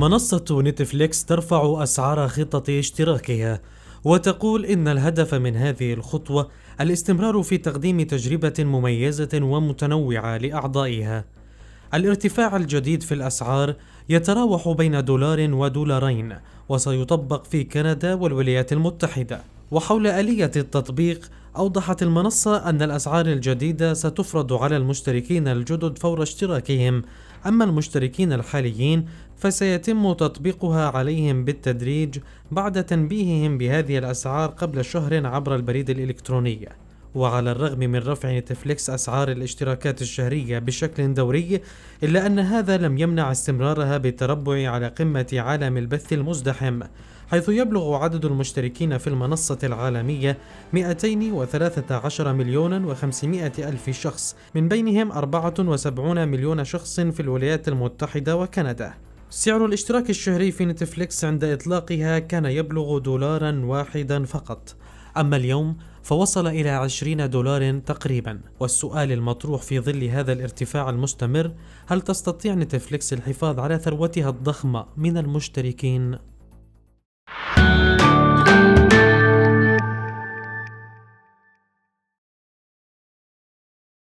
منصة نتفليكس ترفع أسعار خطة اشتراكها وتقول إن الهدف من هذه الخطوة الاستمرار في تقديم تجربة مميزة ومتنوعة لأعضائها. الارتفاع الجديد في الأسعار يتراوح بين دولار ودولارين وسيطبق في كندا والولايات المتحدة. وحول آلية التطبيق أوضحت المنصة أن الأسعار الجديدة ستفرض على المشتركين الجدد فور اشتراكهم أما المشتركين الحاليين فسيتم تطبيقها عليهم بالتدريج بعد تنبيههم بهذه الأسعار قبل شهر عبر البريد الإلكتروني وعلى الرغم من رفع نتفليكس أسعار الاشتراكات الشهرية بشكل دوري إلا أن هذا لم يمنع استمرارها بالتربع على قمة عالم البث المزدحم حيث يبلغ عدد المشتركين في المنصة العالمية 213 مليون و500 ألف شخص من بينهم 74 مليون شخص في الولايات المتحدة وكندا سعر الاشتراك الشهري في نتفليكس عند إطلاقها كان يبلغ دولارا واحدا فقط أما اليوم فوصل إلى 20 دولار تقريبا والسؤال المطروح في ظل هذا الارتفاع المستمر هل تستطيع نتفليكس الحفاظ على ثروتها الضخمة من المشتركين؟